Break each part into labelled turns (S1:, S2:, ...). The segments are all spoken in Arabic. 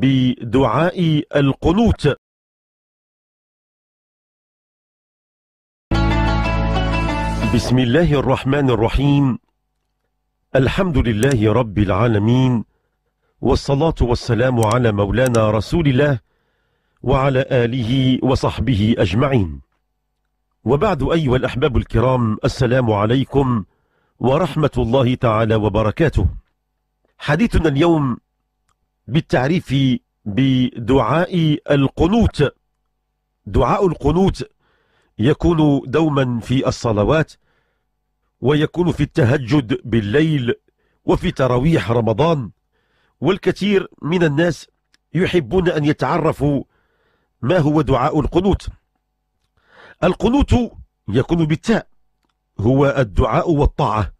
S1: بدعاء
S2: القنوت
S1: بسم الله الرحمن الرحيم الحمد لله رب العالمين والصلاة والسلام على مولانا رسول الله وعلى آله وصحبه أجمعين وبعد أيها الأحباب الكرام السلام عليكم ورحمة الله تعالى وبركاته حديثنا اليوم بالتعريف بدعاء القنوت دعاء القنوت يكون دوما في الصلوات ويكون في التهجد بالليل وفي تراويح رمضان والكثير من الناس يحبون أن يتعرفوا ما هو دعاء القنوت القنوت يكون بالتاء هو الدعاء والطاعة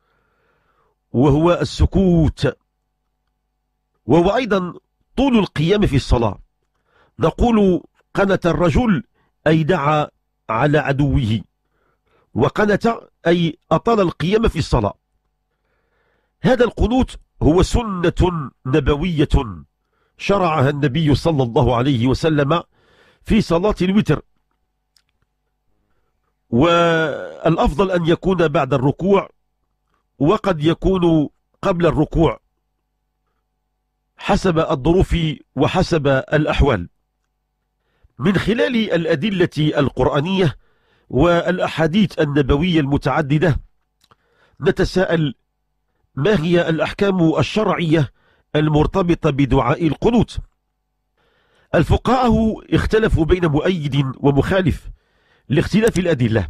S1: وهو السكوت وهو أيضا طول القيام في الصلاة نقول قنت الرجل أي دعا على عدوه وقنت أي أطال القيام في الصلاة هذا القنوت هو سنة نبوية شرعها النبي صلى الله عليه وسلم في صلاة الوتر والأفضل أن يكون بعد الركوع وقد يكون قبل الركوع حسب الظروف وحسب الأحوال من خلال الأدلة القرآنية والأحاديث النبوية المتعددة نتساءل ما هي الأحكام الشرعية المرتبطة بدعاء القنوت الفقهاء اختلفوا بين مؤيد ومخالف لاختلاف الأدلة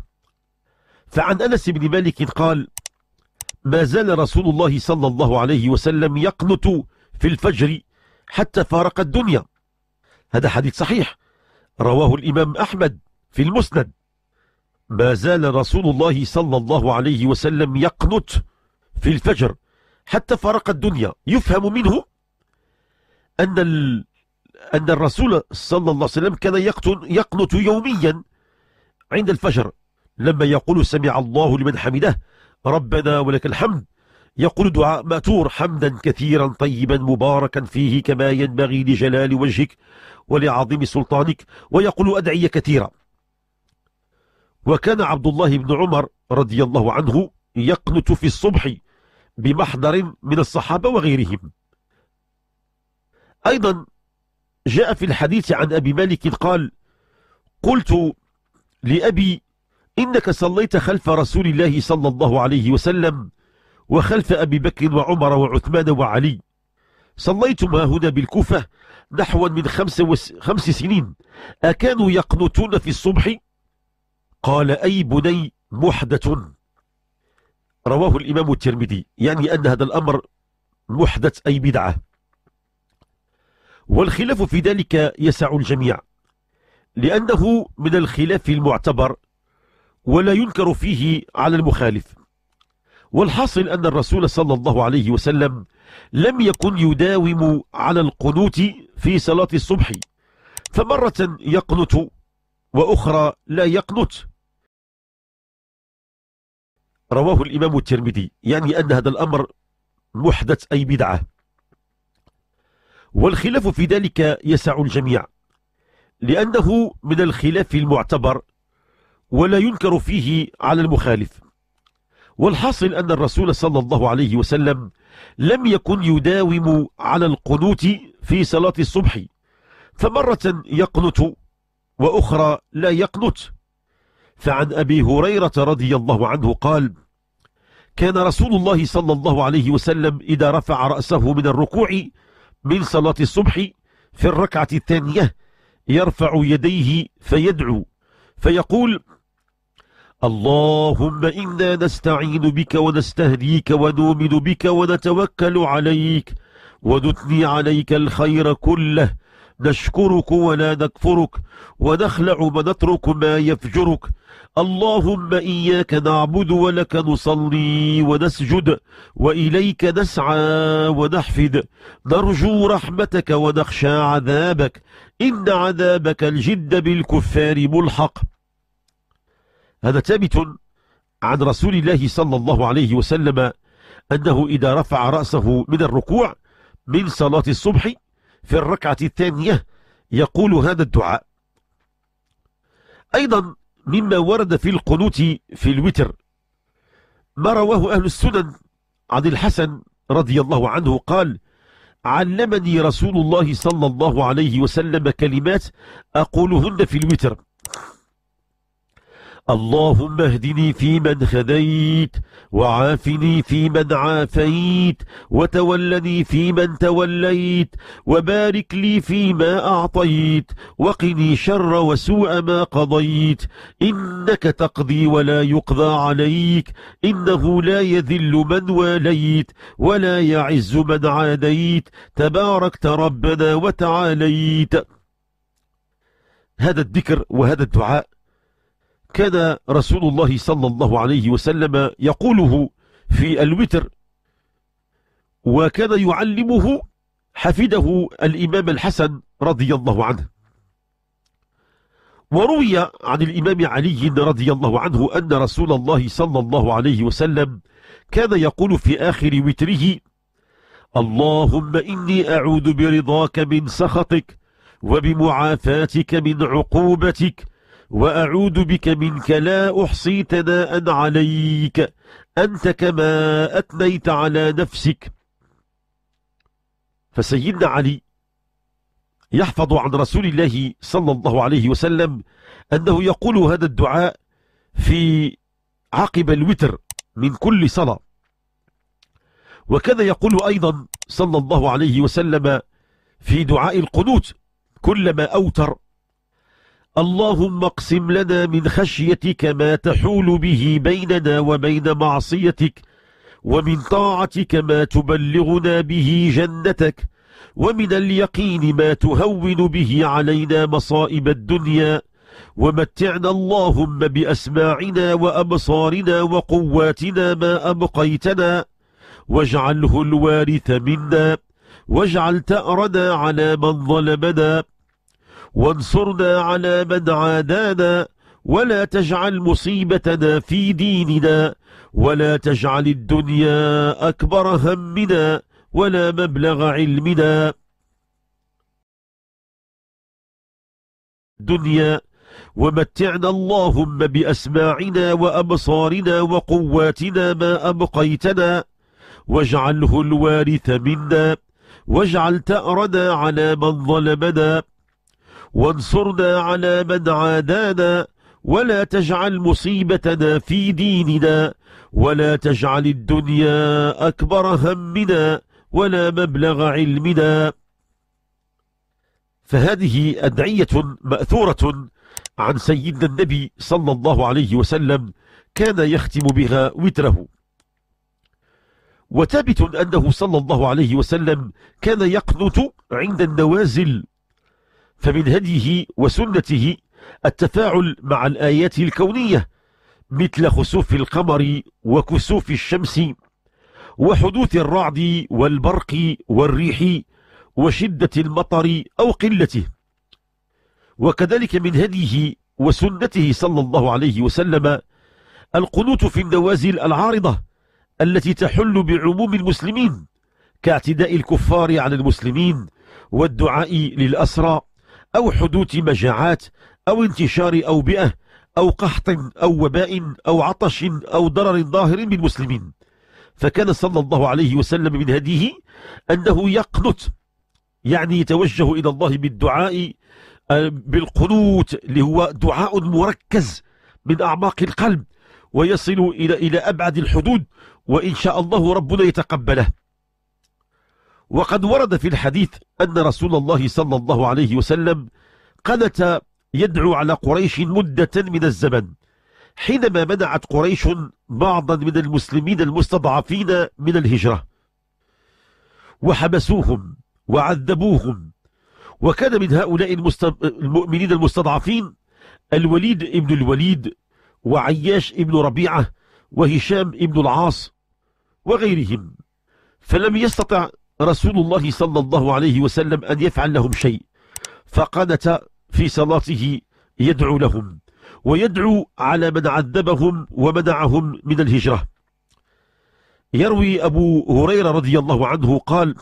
S1: فعن أنس بن مالك قال ما زال رسول الله صلى الله عليه وسلم يقنط في الفجر حتى فارق الدنيا هذا حديث صحيح رواه الإمام أحمد في المسند ما زال رسول الله صلى الله عليه وسلم يقنط في الفجر حتى فارق الدنيا يفهم منه أن ال... أن الرسول صلى الله عليه وسلم كان يقنط يوميا عند الفجر لما يقول سمع الله لمن حمده ربنا ولك الحمد يقول دعاء ماتور حمدا كثيرا طيبا مباركا فيه كما ينبغي لجلال وجهك ولعظيم سلطانك ويقول أدعية كثيرة وكان عبد الله بن عمر رضي الله عنه يقنت في الصبح بمحضر من الصحابة وغيرهم أيضا جاء في الحديث عن أبي مالك قال قلت لأبي إنك صليت خلف رسول الله صلى الله عليه وسلم وخلف أبي بكر وعمر وعثمان وعلي صليتما هنا بالكوفة نحو من خمس, وس... خمس سنين أكانوا يقنطون في الصبح قال أي بني محدث رواه الإمام الترمذي يعني أن هذا الأمر محدث أي بدعة والخلاف في ذلك يسع الجميع لأنه من الخلاف المعتبر ولا ينكر فيه على المخالف والحاصل أن الرسول صلى الله عليه وسلم لم يكن يداوم على القنوت في صلاة الصبح فمرة يقنت وأخرى لا يقنت رواه الإمام الترمذي يعني أن هذا الأمر محدث أي بدعة والخلاف في ذلك يسع الجميع لأنه من الخلاف المعتبر ولا ينكر فيه على المخالف والحاصل أن الرسول صلى الله عليه وسلم لم يكن يداوم على القنوت في صلاة الصبح فمرة يقنت وأخرى لا يقنت فعن أبي هريرة رضي الله عنه قال كان رسول الله صلى الله عليه وسلم إذا رفع رأسه من الركوع من صلاة الصبح في الركعة الثانية يرفع يديه فيدعو فيقول اللهم إنا نستعين بك ونستهديك ونؤمن بك ونتوكل عليك ونثني عليك الخير كله نشكرك ولا نكفرك ونخلع ونترك ما يفجرك اللهم إياك نعبد ولك نصلي ونسجد وإليك نسعى ونحفد نرجو رحمتك ونخشى عذابك إن عذابك الجد بالكفار ملحق هذا ثابت عن رسول الله صلى الله عليه وسلم أنه إذا رفع رأسه من الركوع من صلاة الصبح في الركعة الثانية يقول هذا الدعاء أيضا مما ورد في القنوت في الوتر ما رواه أهل السنن عن الحسن رضي الله عنه قال علمني رسول الله صلى الله عليه وسلم كلمات أقولهن في الوتر اللهم اهدني فيمن هديت وعافني فيمن عافيت وتولني فيمن توليت وبارك لي فيما أعطيت وقني شر وسوء ما قضيت إنك تقضي ولا يقضى عليك إنه لا يذل من واليت ولا يعز من عاديت تباركت ربنا وتعاليت هذا الذكر وهذا الدعاء كان رسول الله صلى الله عليه وسلم يقوله في الوتر وكان يعلمه حفيده الإمام الحسن رضي الله عنه وروي عن الإمام علي رضي الله عنه أن رسول الله صلى الله عليه وسلم كان يقول في آخر وتره اللهم إني أعوذ برضاك من سخطك وبمعافاتك من عقوبتك وأعوذ بك منك لا أحصي تداء عليك أنت كما أثنيت على نفسك فسيدنا علي يحفظ عن رسول الله صلى الله عليه وسلم أنه يقول هذا الدعاء في عقب الوتر من كل صلاة وكان يقول أيضا صلى الله عليه وسلم في دعاء القنوت كلما أوتر اللهم اقسم لنا من خشيتك ما تحول به بيننا وبين معصيتك ومن طاعتك ما تبلغنا به جنتك ومن اليقين ما تهون به علينا مصائب الدنيا ومتعنا اللهم بأسماعنا وأبصارنا وقواتنا ما أبقيتنا واجعله الوارث منا واجعل تأرنا على من ظلمنا وانصرنا على من عادانا ولا تجعل مصيبتنا في ديننا ولا تجعل الدنيا أكبر همنا ولا مبلغ علمنا دنيا ومتعنا اللهم بأسماعنا وأبصارنا وقواتنا ما أبقيتنا واجعله الوارث منا واجعل تأرنا على من ظلمنا وانصرنا على من عادانا ولا تجعل مصيبتنا في ديننا ولا تجعل الدنيا أكبر همنا ولا مبلغ علمنا فهذه أدعية مأثورة عن سيدنا النبي صلى الله عليه وسلم كان يختم بها وتره وثابت أنه صلى الله عليه وسلم كان يقنت عند النوازل فمن هديه وسنته التفاعل مع الآيات الكونية مثل خسوف القمر وكسوف الشمس وحدوث الرعد والبرق والريح وشدة المطر أو قلته وكذلك من هديه وسنته صلى الله عليه وسلم القنوت في النوازل العارضة التي تحل بعموم المسلمين كاعتداء الكفار على المسلمين والدعاء للأسرى أو حدوث مجاعات أو انتشار أوبئة أو قحط أو وباء أو عطش أو ضرر ظاهر بالمسلمين فكان صلى الله عليه وسلم من هديه أنه يقنت يعني يتوجه إلى الله بالدعاء آه، بالقنوت اللي هو دعاء مركز من أعماق القلب ويصل إلى إلى أبعد الحدود وإن شاء الله ربنا يتقبله وقد ورد في الحديث أن رسول الله صلى الله عليه وسلم قنت يدعو على قريش مدة من الزمن حينما منعت قريش بعضا من المسلمين المستضعفين من الهجرة وحبسوهم وعذبوهم وكان من هؤلاء المؤمنين المستضعفين الوليد ابن الوليد وعياش ابن ربيعة وهشام ابن العاص وغيرهم فلم يستطع رسول الله صلى الله عليه وسلم أن يفعل لهم شيء فقنت في صلاته يدعو لهم ويدعو على من عذبهم ومنعهم من الهجرة يروي أبو هريرة رضي الله عنه قال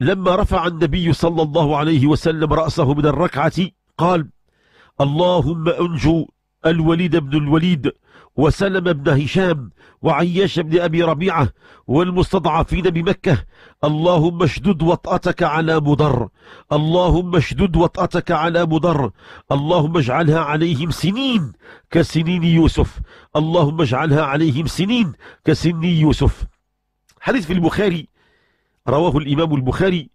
S1: لما رفع النبي صلى الله عليه وسلم رأسه من الركعة قال اللهم أنجو الوليد بن الوليد وسلم بن هشام وعياش بن أبي ربيعة والمستضعفين بمكة اللهم اشدد وطأتك على مضر اللهم اشدد وطأتك على مضر اللهم اجعلها عليهم سنين كسنين يوسف اللهم اجعلها عليهم سنين كسن يوسف حديث في البخاري رواه الإمام البخاري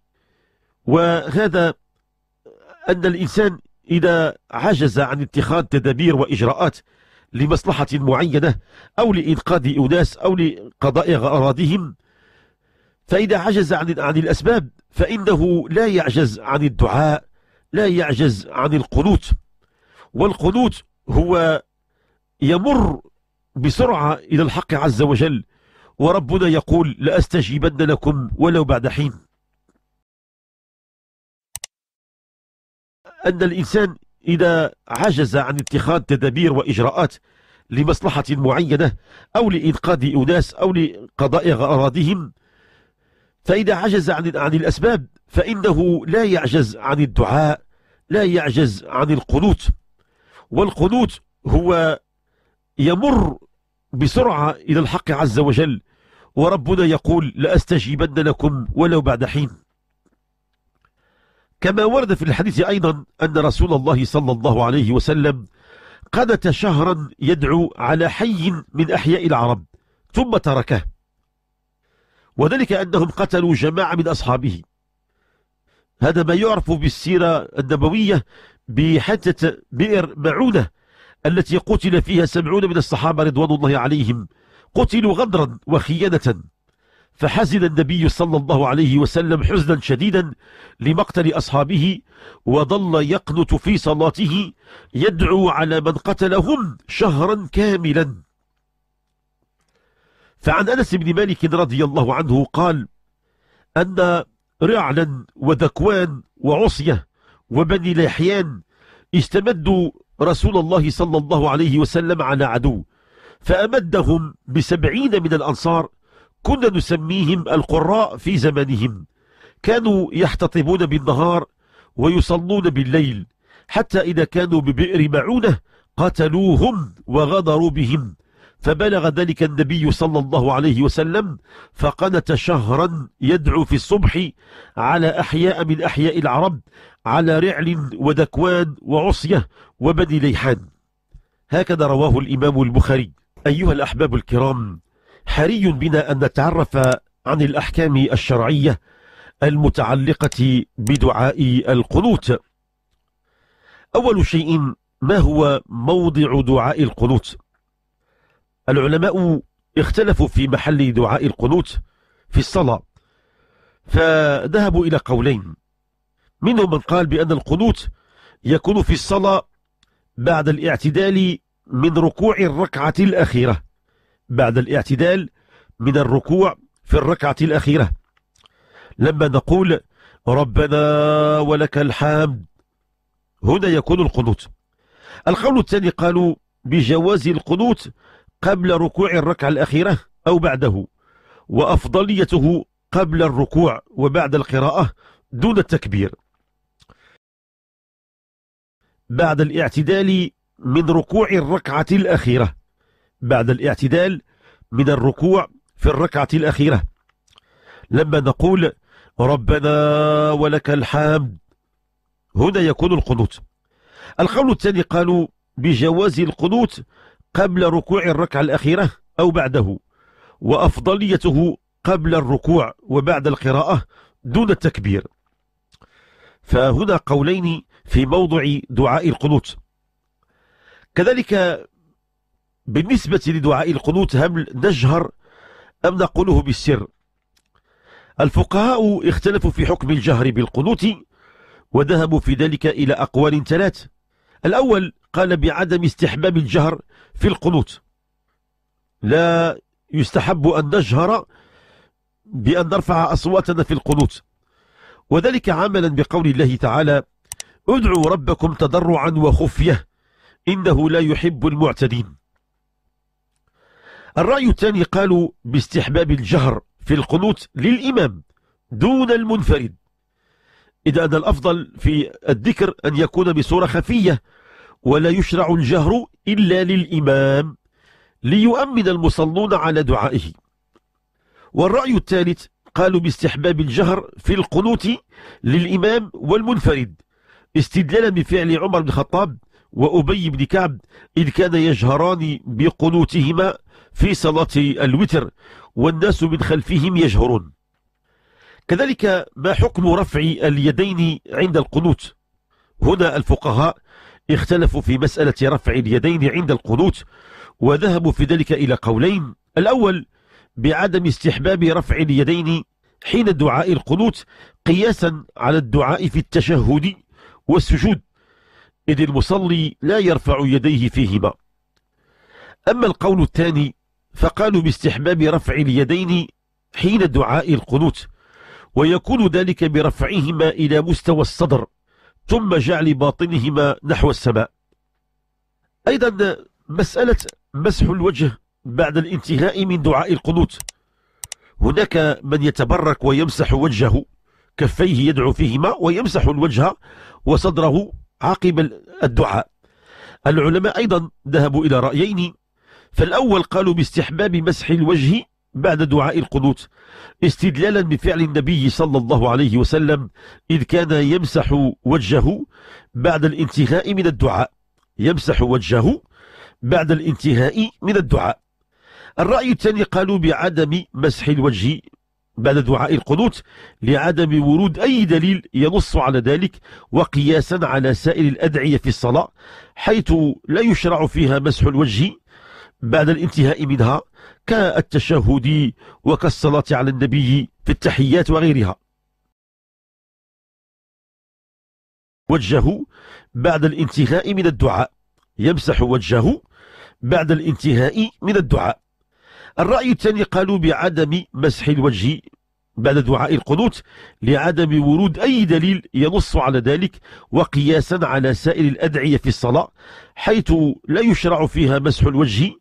S1: وهذا أن الإنسان إذا عجز عن اتخاذ تدابير وإجراءات لمصلحة معينة أو لإنقاذ أناس أو لقضاء أغراضهم فإذا عجز عن عن الأسباب فإنه لا يعجز عن الدعاء لا يعجز عن القنوت والقنوت هو يمر بسرعة إلى الحق عز وجل وربنا يقول لأستجيبن لكم
S2: ولو بعد حين
S1: أن الإنسان إذا عجز عن اتخاذ تدابير وإجراءات لمصلحة معينة أو لإنقاذ أناس أو لقضاء أغراضهم فإذا عجز عن, عن الأسباب فإنه لا يعجز عن الدعاء لا يعجز عن القنوت والقنوت هو يمر بسرعة إلى الحق عز وجل وربنا يقول لأستجيبن لكم ولو بعد حين كما ورد في الحديث أيضا أن رسول الله صلى الله عليه وسلم قدت شهرا يدعو على حي من أحياء العرب ثم تركه وذلك أنهم قتلوا جماعة من أصحابه هذا ما يعرف بالسيرة النبوية بحتة بئر معونة التي قتل فيها سمعون من الصحابة رضوان الله عليهم قتلوا غدرا وخيانة فحزن النبي صلى الله عليه وسلم حزنا شديدا لمقتل أصحابه وظل يقنت في صلاته يدعو على من قتلهم شهرا كاملا فعن أنس بن مالك رضي الله عنه قال أن رعلا وذكوان وعصية وبني لحيان استمدوا رسول الله صلى الله عليه وسلم على عدو فأمدهم بسبعين من الأنصار كنا نسميهم القراء في زمانهم كانوا يحتطبون بالنهار ويصلون بالليل حتى إذا كانوا ببئر معونة قتلوهم وغدروا بهم فبلغ ذلك النبي صلى الله عليه وسلم فقنت شهرا يدعو في الصبح على أحياء من أحياء العرب على رعل ودكوان وعصية وبني ليحان هكذا رواه الإمام البخاري أيها الأحباب الكرام حري بنا أن نتعرف عن الأحكام الشرعية المتعلقة بدعاء القنوت أول شيء ما هو موضع دعاء القنوت العلماء اختلفوا في محل دعاء القنوت في الصلاة فذهبوا إلى قولين منهم من قال بأن القنوت يكون في الصلاة بعد الاعتدال من ركوع الركعة الأخيرة بعد الاعتدال من الركوع في الركعة الأخيرة لما نقول ربنا ولك الحمد هنا يكون القنوت القول الثاني قالوا بجواز القنوت قبل ركوع الركعة الأخيرة أو بعده وأفضليته قبل الركوع وبعد القراءة دون التكبير بعد الاعتدال من ركوع الركعة الأخيرة بعد الاعتدال من الركوع في الركعة الأخيرة لما نقول ربنا ولك الحمد هنا يكون القنوت القول الثاني قالوا بجواز القنوت قبل ركوع الركعة الأخيرة أو بعده وأفضليته قبل الركوع وبعد القراءة دون التكبير فهنا قولين في موضع دعاء القنوت كذلك بالنسبة لدعاء القنوت هل نجهر أم نقوله بالسر الفقهاء اختلفوا في حكم الجهر بالقنوت وذهبوا في ذلك إلى أقوال ثلاث الأول قال بعدم استحباب الجهر في القنوت لا يستحب أن نجهر بأن نرفع أصواتنا في القنوت وذلك عملا بقول الله تعالى ادعوا ربكم تضرعا وخفية إنه لا يحب المعتدين الرأي الثاني قالوا باستحباب الجهر في القنوت للإمام دون المنفرد إذا أن الأفضل في الذكر أن يكون بصورة خفية ولا يشرع الجهر إلا للإمام ليؤمن المصلون على دعائه والرأي الثالث قالوا باستحباب الجهر في القنوت للإمام والمنفرد استدلالا بفعل عمر بن الخطاب وأبي بن كعب إذ كان يجهران بقنوتهما في صلاة الوتر والناس من خلفهم يجهرون كذلك ما حكم رفع اليدين عند القنوت هنا الفقهاء اختلفوا في مسألة رفع اليدين عند القنوت وذهبوا في ذلك إلى قولين الأول بعدم استحباب رفع اليدين حين دعاء القنوت قياسا على الدعاء في التشهد والسجود إذ المصلي لا يرفع يديه فيهما أما القول الثاني فقالوا باستحباب رفع اليدين حين دعاء القنوت ويكون ذلك برفعهما إلى مستوى الصدر ثم جعل باطنهما نحو السماء أيضا مسألة مسح الوجه بعد الانتهاء من دعاء القنوت هناك من يتبرك ويمسح وجهه كفيه يدعو فيهما ويمسح الوجه وصدره عقب الدعاء العلماء أيضا ذهبوا إلى رأيين فالأول قالوا باستحباب مسح الوجه بعد دعاء القنوت استدلالا بفعل النبي صلى الله عليه وسلم إذ كان يمسح وجهه بعد الانتهاء من الدعاء يمسح وجهه بعد الانتهاء من الدعاء الرأي الثاني قالوا بعدم مسح الوجه بعد دعاء القنوت لعدم ورود أي دليل ينص على ذلك وقياسا على سائر الأدعية في الصلاة حيث لا يشرع فيها مسح الوجه بعد الانتهاء منها كالتشهد وكالصلاة على النبي في التحيات
S2: وغيرها وجهه
S1: بعد الانتهاء من الدعاء يمسح وجهه بعد الانتهاء من الدعاء الرأي الثاني قالوا بعدم مسح الوجه بعد دعاء القنوت لعدم ورود أي دليل ينص على ذلك وقياسا على سائر الأدعية في الصلاة حيث لا يشرع فيها مسح الوجه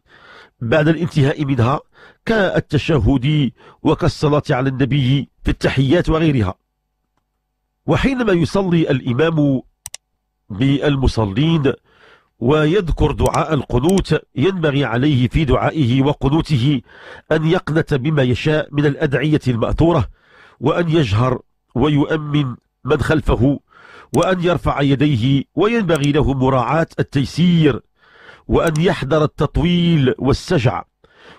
S1: بعد الانتهاء منها كالتشهد وكالصلاة على النبي في التحيات وغيرها وحينما يصلي الإمام بالمصلين ويذكر دعاء القنوت ينبغي عليه في دعائه وقنوته أن يقنت بما يشاء من الأدعية المأثورة وأن يجهر ويؤمن من خلفه وأن يرفع يديه وينبغي له مراعاة التيسير وأن يحذر التطويل والسجع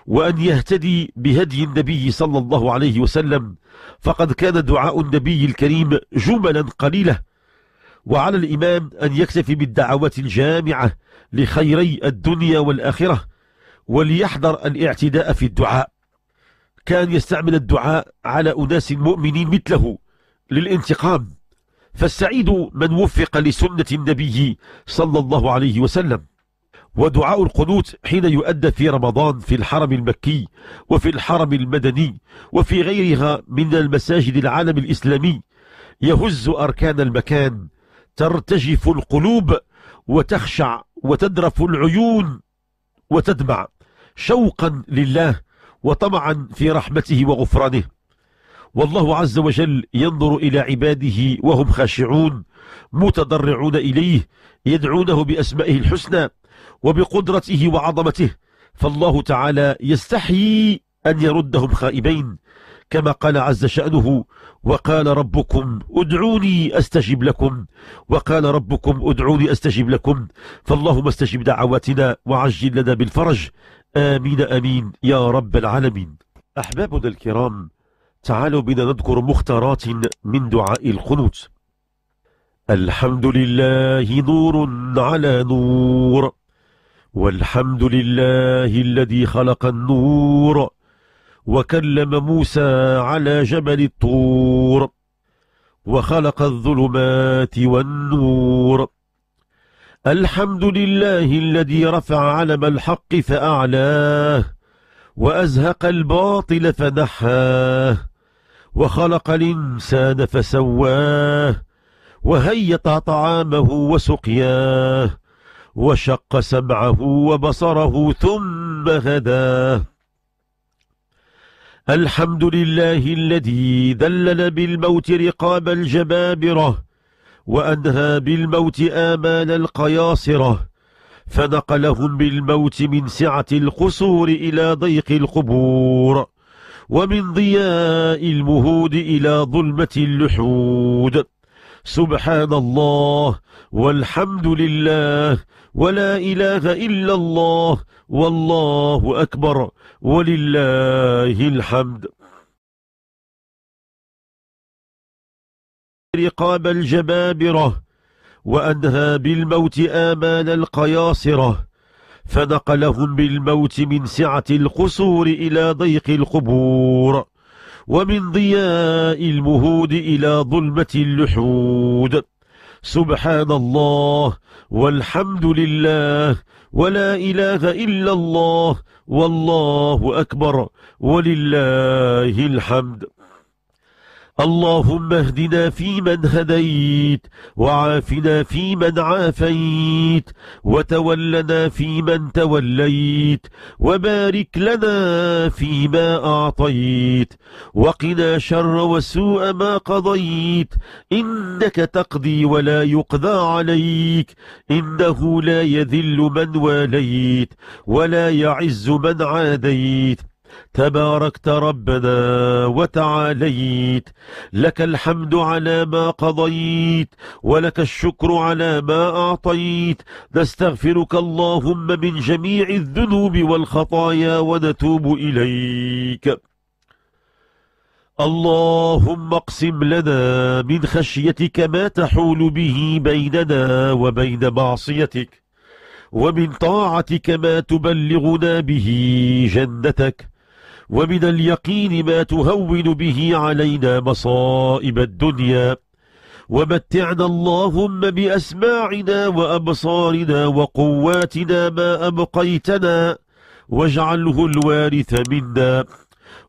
S1: وأن يهتدي بهدي النبي صلى الله عليه وسلم فقد كان دعاء النبي الكريم جملا قليلة وعلى الإمام أن يكتفي بالدعوات الجامعة لخيري الدنيا والآخرة وليحذر الاعتداء في الدعاء كان يستعمل الدعاء على أناس مؤمنين مثله للانتقام فالسعيد من وفق لسنة النبي صلى الله عليه وسلم ودعاء القنوت حين يؤدى في رمضان في الحرم المكي وفي الحرم المدني وفي غيرها من المساجد العالم الإسلامي يهز أركان المكان ترتجف القلوب وتخشع وتدرف العيون وتدمع شوقا لله وطمعا في رحمته وغفرانه والله عز وجل ينظر إلى عباده وهم خاشعون متضرعون إليه يدعونه بأسمائه الحسنى وبقدرته وعظمته فالله تعالى يستحيي أن يردهم خائبين كما قال عز شأنه وقال ربكم ادعوني أستجب لكم وقال ربكم ادعوني أستجب لكم فاللهم استجب دعواتنا وعجل لنا بالفرج آمين آمين يا رب العالمين أحبابنا الكرام تعالوا بنا نذكر مختارات من دعاء القنوت الحمد لله نور على نور والحمد لله الذي خلق النور وكلم موسى على جبل الطور وخلق الظلمات والنور الحمد لله الذي رفع علم الحق فأعلاه وأزهق الباطل فنحاه وخلق الإنسان فسواه وهيط طعامه وسقياه وشق سمعه وبصره ثم هداه الحمد لله الذي ذلل بالموت رقاب الجبابرة وأنهى بالموت آمال القياصرة فنقلهم بالموت من سعة القصور إلى ضيق القبور ومن ضياء المهود إلى ظلمة اللحود سبحان الله والحمد لله ولا إله إلا الله والله أكبر ولله الحمد رقاب الجبابرة وأنهى بالموت امال القياصرة فنقلهم بالموت من سعة القصور إلى ضيق القبور ومن ضياء المهود إلى ظلمة اللحود سبحان الله والحمد لله ولا إله إلا الله والله أكبر ولله الحمد اللهم اهدنا فيمن هديت وعافنا فيمن عافيت وتولنا فيمن توليت وبارك لنا فيما أعطيت وقنا شر وسوء ما قضيت إنك تقضي ولا يقضى عليك إنه لا يذل من واليت ولا يعز من عاديت تباركت ربنا وتعاليت لك الحمد على ما قضيت ولك الشكر على ما أعطيت نستغفرك اللهم من جميع الذنوب والخطايا ونتوب إليك اللهم اقسم لنا من خشيتك ما تحول به بيننا وبين معصيتك ومن طاعتك ما تبلغنا به جنتك ومن اليقين ما تهون به علينا مصائب الدنيا ومتعنا اللهم بأسماعنا وأبصارنا وقواتنا ما أبقيتنا واجعله الوارث منا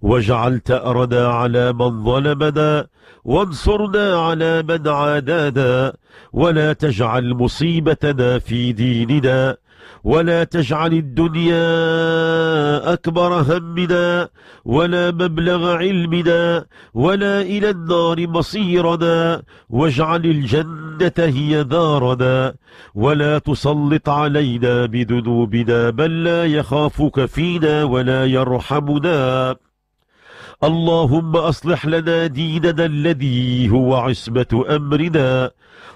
S1: واجعل تأرنا على من ظلمنا وانصرنا على من عادانا ولا تجعل مصيبتنا في ديننا ولا تجعل الدنيا أكبر همنا ولا مبلغ علمنا ولا إلى النار مصيرنا واجعل الجنة هي دارنا ولا تسلط علينا بذنوبنا من لا يخافك فينا ولا يرحمنا اللهم أصلح لنا ديننا الذي هو عصمة أمرنا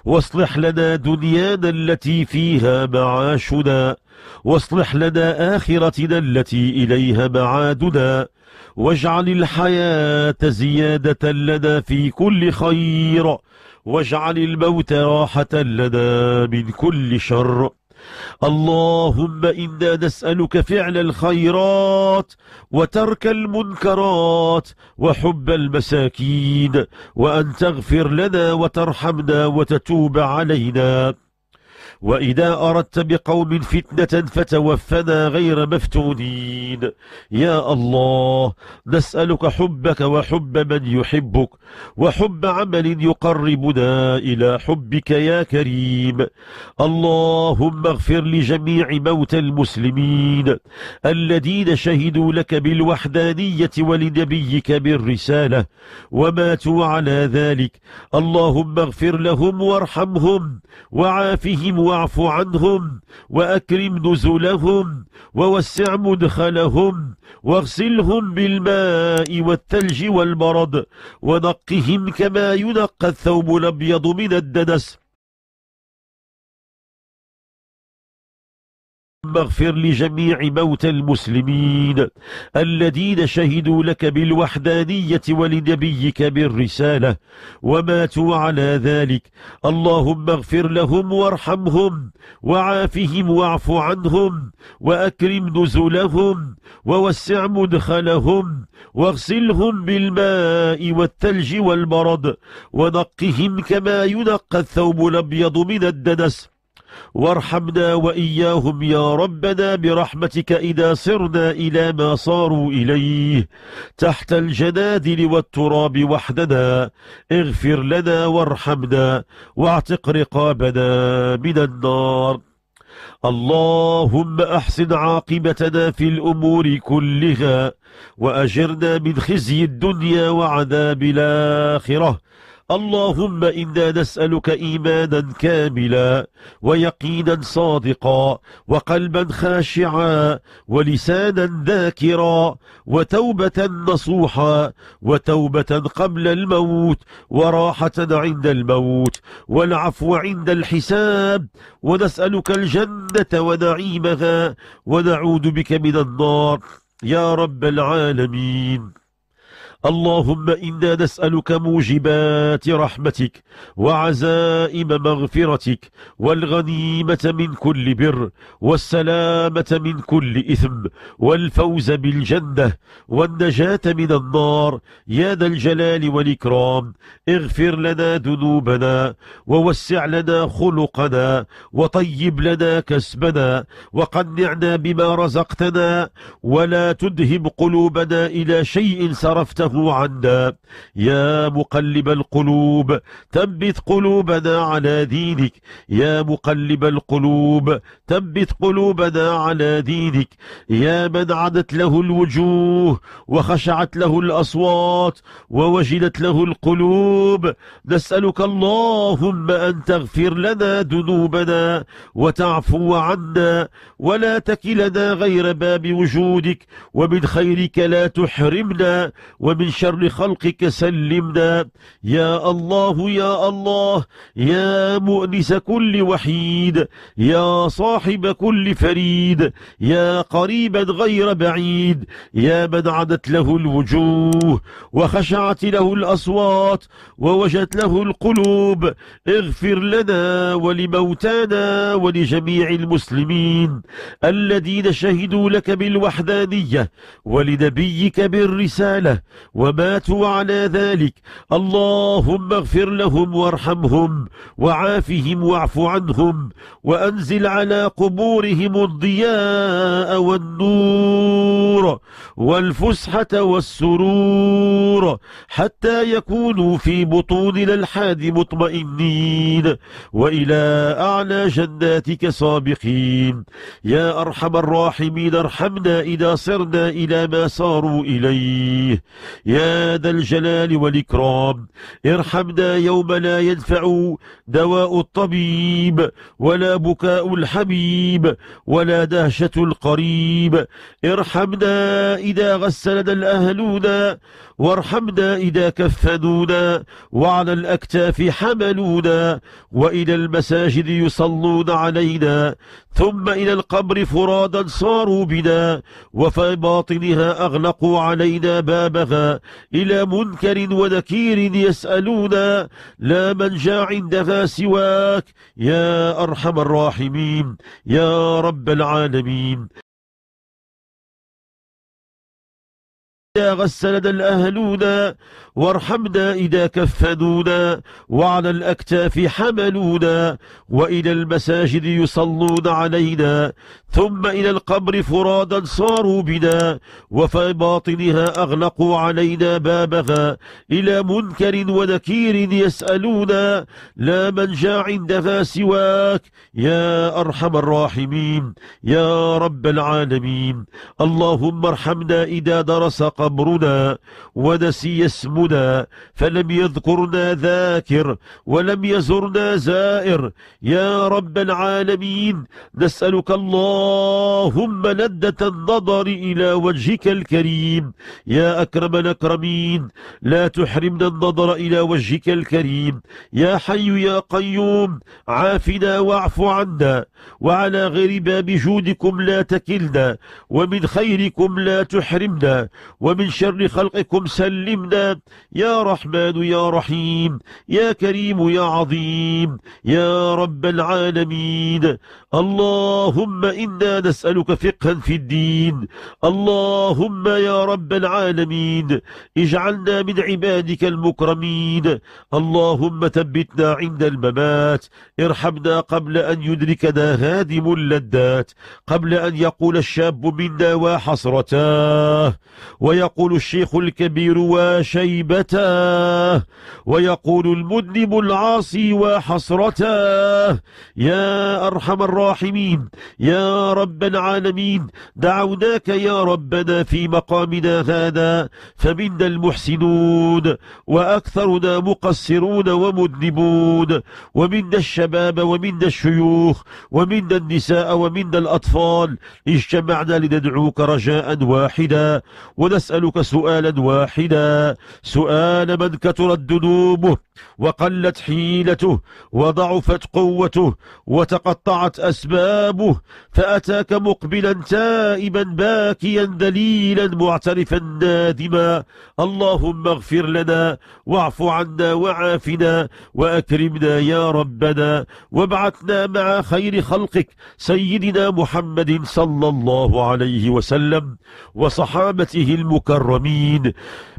S1: واصلح لنا دنيانا التي فيها معاشنا واصلح لنا آخرتنا التي إليها معادنا واجعل الحياة زيادة لنا في كل خير واجعل الموت راحة لنا من كل شر اللهم إنا نسألك فعل الخيرات وترك المنكرات وحب المساكين وأن تغفر لنا وترحمنا وتتوب علينا وإذا أردت بقوم فتنة فتوفنا غير مفتونين يا الله نسألك حبك وحب من يحبك وحب عمل يقربنا إلى حبك يا كريم اللهم اغفر لجميع موتى المسلمين الذين شهدوا لك بالوحدانية ولنبيك بالرسالة وماتوا على ذلك اللهم اغفر لهم وارحمهم وعافهم واعف عنهم وأكرم نزلهم ووسع مدخلهم واغسلهم بالماء والثلج والبرد ونقهم كما ينقى الثوب الأبيض من الدنس اللهم اغفر لجميع موتى المسلمين الذين شهدوا لك بالوحدانية ولنبيك بالرسالة وماتوا على ذلك اللهم اغفر لهم وارحمهم وعافهم واعف عنهم وأكرم نزلهم ووسع مدخلهم واغسلهم بالماء والثلج والبرد ونقهم كما ينقى الثوب الأبيض من الدنس وارحمنا وإياهم يا ربنا برحمتك إذا سرنا إلى ما صاروا إليه تحت الجنادل والتراب وحدنا اغفر لنا وارحمنا واعتق رقابنا من النار اللهم أحسن عاقبتنا في الأمور كلها وأجرنا من خزي الدنيا وعذاب الآخرة اللهم إنا نسألك إيمانا كاملا ويقينا صادقا وقلبا خاشعا ولسانا ذاكرا وتوبة نصوحا وتوبة قبل الموت وراحة عند الموت والعفو عند الحساب ونسألك الجنة ونعيمها ونعوذ بك من النار يا رب العالمين اللهم إنا نسألك موجبات رحمتك وعزائم مغفرتك والغنيمة من كل بر والسلامة من كل إثم والفوز بالجنة والنجاة من النار يا ذا الجلال والإكرام اغفر لنا ذنوبنا ووسع لنا خلقنا وطيب لنا كسبنا وقنعنا بما رزقتنا ولا تدهم قلوبنا إلى شيء صرفته عنه عنا يا مقلب القلوب ثبت قلوبنا على دينك يا مقلب القلوب ثبت قلوبنا على دينك يا من عدت له الوجوه وخشعت له الأصوات ووجلت له القلوب نسألك اللهم أن تغفر لنا ذنوبنا وتعفو عنا ولا تكلنا غير باب وجودك ومن خيرك لا تحرمنا ومن من شر خلقك سلمنا يا الله يا الله يا مؤنس كل وحيد يا صاحب كل فريد يا قريبا غير بعيد يا من عدت له الوجوه وخشعت له الأصوات ووجت له القلوب اغفر لنا ولموتانا ولجميع المسلمين الذين شهدوا لك بالوحدانية ولنبيك بالرسالة وماتوا على ذلك اللهم اغفر لهم وارحمهم وعافهم واعف عنهم وأنزل على قبورهم الضياء والنور والفسحة والسرور حتى يكونوا في بطون الألحاد مطمئنين وإلى أعلى جناتك سابقين يا أرحم الراحمين ارحمنا إذا صرنا إلى ما صاروا إليه يا ذا الجلال والإكرام ارحمنا يوم لا ينفع دواء الطبيب ولا بكاء الحبيب ولا دهشة القريب ارحمنا إذا غسلنا الأهلون وارحمنا إذا كفنونا وعلى الأكتاف حملونا وإلى المساجد يصلون علينا ثم إلى القبر فرادا صاروا بنا وفي باطنها أغلقوا علينا بابها إلى منكر ونكير يسألونا لا جاء عندها سواك يا أرحم الراحمين يا رب العالمين إذا غسلنا الأهلونا وارحمنا إذا كفنونا وعلى الأكتاف حملونا وإلى المساجد يصلون علينا ثم إلى القبر فرادا صاروا بنا وفي باطنها أغلقوا علينا بابها إلى منكر ونكير يسألونا لا جاء عندها سواك يا أرحم الراحمين يا رب العالمين اللهم ارحمنا إذا درس قبرنا ونسي اسمنا فلم يذكرنا ذاكر ولم يزرنا زائر يا رب العالمين نسألك اللهم لذة النظر إلى وجهك الكريم يا أكرم الأكرمين لا تحرمنا النظر إلى وجهك الكريم يا حي يا قيوم عافنا واعف عنا وعلى غير باب جودكم لا تكلنا ومن خيركم لا تحرمنا ومن شر خلقكم سلمنا يا رحمن يا رحيم يا كريم يا عظيم يا رب العالمين اللهم إنا نسألك فقها في الدين اللهم يا رب العالمين اجعلنا من عبادك المكرمين اللهم ثبتنا عند الممات ارحمنا قبل أن يدركنا هادم اللذات قبل أن يقول الشاب منا وحسرتاه ويا ويقول الشيخ الكبير وشيبتاه ويقول المذنب العاصي وحسرتاه يا أرحم الراحمين يا رب العالمين دعوناك يا ربنا في مقامنا هذا فمنا المحسنون وأكثرنا مقصرون ومذنبون ومنا الشباب ومنا الشيوخ ومنا النساء ومنا الأطفال اجتمعنا لندعوك رجاء واحدا ونسأل أسألك سؤالا واحدا سؤال من كثرت ذنوبه وقلت حيلته وضعفت قوته وتقطعت أسبابه فأتاك مقبلا تائبا باكيا ذليلا معترفا نادما اللهم اغفر لنا واعف عنا وعافنا وأكرمنا يا ربنا وابعثنا مع خير خلقك سيدنا محمد صلى الله عليه وسلم وصحابته المكرمين المكرمين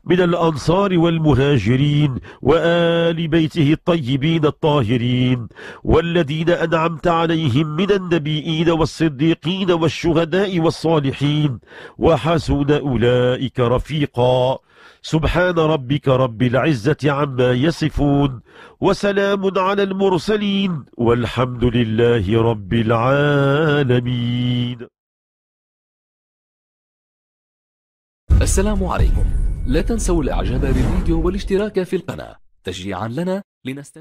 S1: من الأنصار والمهاجرين وآل بيته الطيبين الطاهرين والذين أنعمت عليهم من النبيين والصديقين والشهداء والصالحين وحسن أولئك رفيقا سبحان ربك رب العزة عما يصفون وسلام على المرسلين والحمد لله رب العالمين
S2: السلام عليكم لا تنسوا الاعجاب بالفيديو والاشتراك في القناة تشجيعا لنا لنستمر